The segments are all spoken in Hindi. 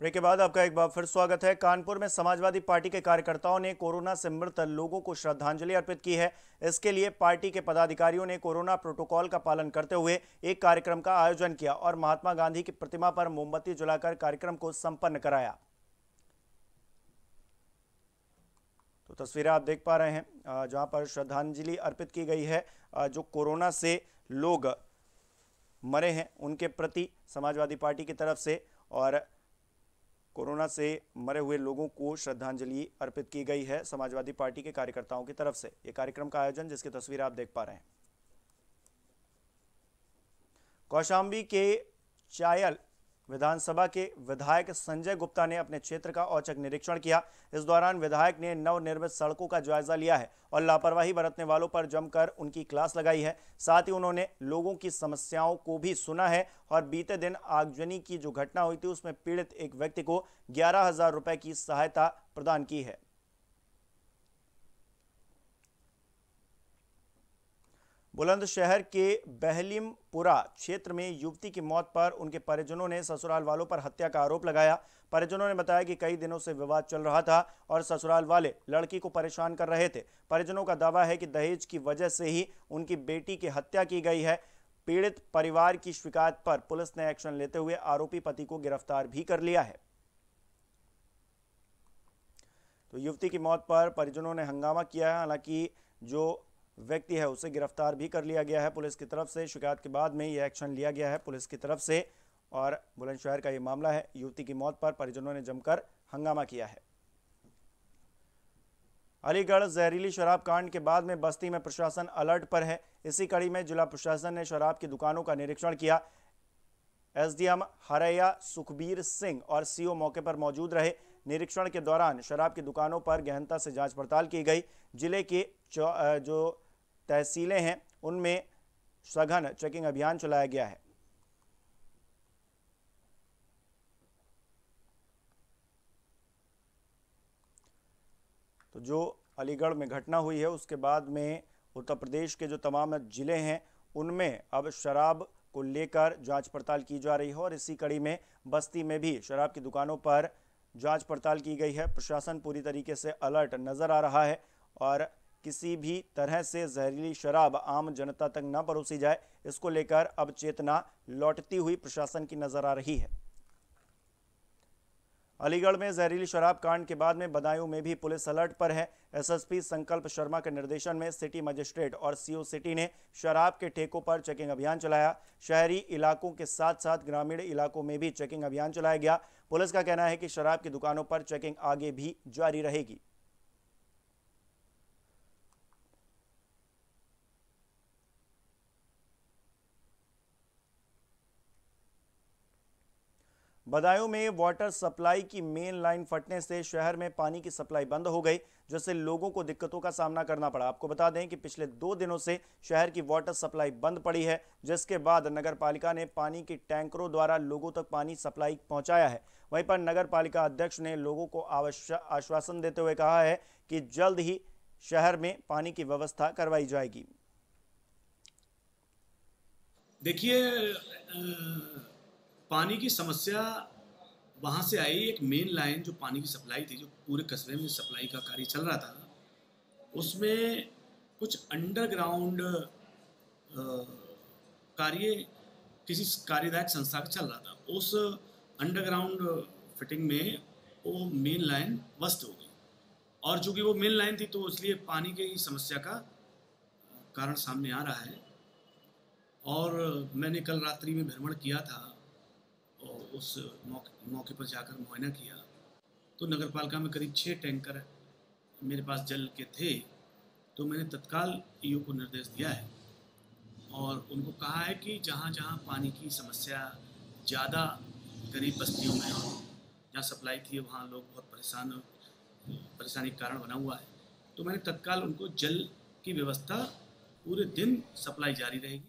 ब्रेक के बाद आपका एक बार फिर स्वागत है कानपुर में समाजवादी पार्टी के कार्यकर्ताओं ने कोरोना से मृत लोगों को श्रद्धांजलि अर्पित की है इसके लिए पार्टी के पदाधिकारियों ने कोरोना प्रोटोकॉल का पालन करते हुए एक कार्यक्रम का आयोजन किया और महात्मा गांधी की प्रतिमा पर मोमबत्ती जलाकर कार्यक्रम को संपन्न कराया तो तस्वीरें आप देख पा रहे हैं जहां पर श्रद्धांजलि अर्पित की गई है जो कोरोना से लोग मरे हैं उनके प्रति समाजवादी पार्टी की तरफ से और कोरोना से मरे हुए लोगों को श्रद्धांजलि अर्पित की गई है समाजवादी पार्टी के कार्यकर्ताओं की तरफ से ये कार्यक्रम का आयोजन जिसकी तस्वीर आप देख पा रहे हैं कौशाम्बी के चायल विधानसभा के विधायक संजय गुप्ता ने अपने क्षेत्र का औचक निरीक्षण किया इस दौरान विधायक ने नवनिर्मित सड़कों का जायजा लिया है और लापरवाही बरतने वालों पर जमकर उनकी क्लास लगाई है साथ ही उन्होंने लोगों की समस्याओं को भी सुना है और बीते दिन आगजनी की जो घटना हुई थी उसमें पीड़ित एक व्यक्ति को ग्यारह हजार रुपए की सहायता प्रदान की है बुलंदशहर के बहलिमपुरा क्षेत्र में युवती की मौत पर उनके परिजनों ने ससुराल वालों पर हत्या का आरोप लगाया परिजनों ने बताया कि कई दिनों से विवाद चल रहा था और ससुराल वाले लड़की को परेशान कर रहे थे परिजनों का दावा है कि दहेज की वजह से ही उनकी बेटी की हत्या की गई है पीड़ित परिवार की शिकायत पर पुलिस ने एक्शन लेते हुए आरोपी पति को गिरफ्तार भी कर लिया है तो युवती की मौत पर परिजनों ने हंगामा किया है हालांकि जो व्यक्ति है उसे गिरफ्तार भी कर लिया गया है पुलिस की तरफ से शिकायत के बाद में ये एक्शन लिया गया है पुलिस की तरफ से और बुलंदशहर का ये मामला है युवती की मौत पर परिजनों ने जमकर हंगामा किया है अलीगढ़ जहरीली शराब कांड के बाद में बस्ती में प्रशासन अलर्ट पर है इसी कड़ी में जिला प्रशासन ने शराब की दुकानों का निरीक्षण किया एसडीएम हरैया सुखबीर सिंह और सीओ मौके पर मौजूद रहे निरीक्षण के दौरान शराब की दुकानों पर गहनता से जांच पड़ताल की गई जिले के जो तहसीलें हैं उनमें सघन चेकिंग अभियान चलाया गया है तो जो अलीगढ़ में घटना हुई है उसके बाद में उत्तर प्रदेश के जो तमाम ज़िले हैं उनमें अब शराब को लेकर जांच पड़ताल की जा रही है और इसी कड़ी में बस्ती में भी शराब की दुकानों पर जांच पड़ताल की गई है प्रशासन पूरी तरीके से अलर्ट नज़र आ रहा है और किसी भी तरह से जहरीली शराब आम जनता तक न परोसी जाए इसको लेकर अब चेतना लौटती हुई प्रशासन की नजर आ रही है अलीगढ़ में जहरीली शराब कांड के बाद में बदायूं में भी पुलिस अलर्ट पर है एसएसपी संकल्प शर्मा के निर्देशन में सिटी मजिस्ट्रेट और सीओ सिटी ने शराब के ठेकों पर चेकिंग अभियान चलाया शहरी इलाकों के साथ साथ ग्रामीण इलाकों में भी चेकिंग अभियान चलाया गया पुलिस का कहना है कि शराब की दुकानों पर चेकिंग आगे भी जारी रहेगी बदायूं में वाटर सप्लाई की मेन लाइन फटने से शहर में पानी की सप्लाई बंद हो गई जिससे लोगों को दिक्कतों का सामना करना पड़ा आपको बता दें कि पिछले दो दिनों से शहर की वाटर सप्लाई बंद पड़ी है जिसके बाद नगर पालिका ने पानी के टैंकरों द्वारा लोगों तक पानी सप्लाई पहुंचाया है वहीं पर नगर पालिका अध्यक्ष ने लोगों को आश्वासन देते हुए कहा है कि जल्द ही शहर में पानी की व्यवस्था करवाई जाएगी देखिए पानी की समस्या वहाँ से आई एक मेन लाइन जो पानी की सप्लाई थी जो पूरे कस्बे में सप्लाई का कार्य चल रहा था उसमें कुछ अंडरग्राउंड कार्य किसी कार्यदायक संस्था का चल रहा था उस अंडरग्राउंड फिटिंग में वो मेन लाइन वस्त हो गई और चूँकि वो मेन लाइन थी तो इसलिए पानी की समस्या का कारण सामने आ रहा है और मैंने कल रात्रि में भ्रमण किया था उस मौके, मौके पर जाकर मुआयना किया तो नगर पालिका में करीब छः टैंकर मेरे पास जल के थे तो मैंने तत्काल ई को निर्देश दिया है और उनको कहा है कि जहाँ जहाँ पानी की समस्या ज़्यादा गरीब बस्तियों में और जहाँ सप्लाई थी वहाँ लोग बहुत परेशान परेशानी का कारण बना हुआ है तो मैंने तत्काल उनको जल की व्यवस्था पूरे दिन सप्लाई जारी रहेगी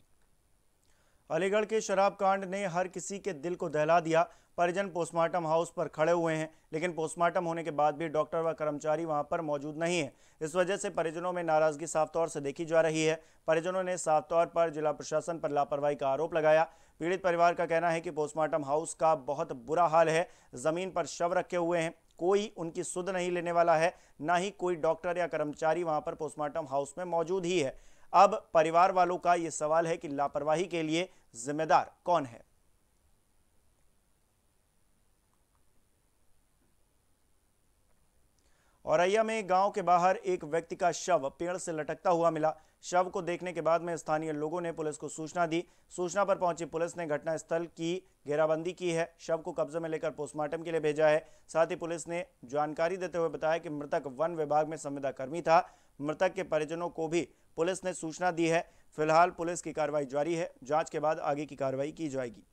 अलीगढ़ के शराब कांड ने हर किसी के दिल को दहला दिया परिजन पोस्टमार्टम हाउस पर खड़े हुए हैं लेकिन पोस्टमार्टम होने के बाद भी डॉक्टर व कर्मचारी वहां पर मौजूद नहीं है इस वजह से परिजनों में नाराजगी साफ तौर से देखी जा रही है परिजनों ने साफ तौर पर जिला प्रशासन पर लापरवाही का आरोप लगाया पीड़ित परिवार का कहना है कि पोस्टमार्टम हाउस का बहुत बुरा हाल है जमीन पर शव रखे हुए हैं कोई उनकी सुध नहीं लेने वाला है ना ही कोई डॉक्टर या कर्मचारी वहाँ पर पोस्टमार्टम हाउस में मौजूद ही है अब परिवार वालों का यह सवाल है कि लापरवाही के लिए जिम्मेदार कौन है औरैया में गांव के बाहर एक व्यक्ति का शव पेड़ से लटकता हुआ मिला शव को देखने के बाद में स्थानीय लोगों ने पुलिस को सूचना दी सूचना पर पहुंची पुलिस ने घटनास्थल की घेराबंदी की है शव को कब्जे में लेकर पोस्टमार्टम के लिए भेजा है साथ ही पुलिस ने जानकारी देते हुए बताया कि मृतक वन विभाग में संविदा कर्मी था मृतक के परिजनों को भी पुलिस ने सूचना दी है फिलहाल पुलिस की कार्रवाई जारी है जांच के बाद आगे की कार्रवाई की जाएगी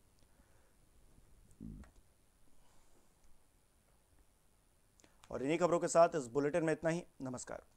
और इन्हीं खबरों के साथ इस बुलेटिन में इतना ही नमस्कार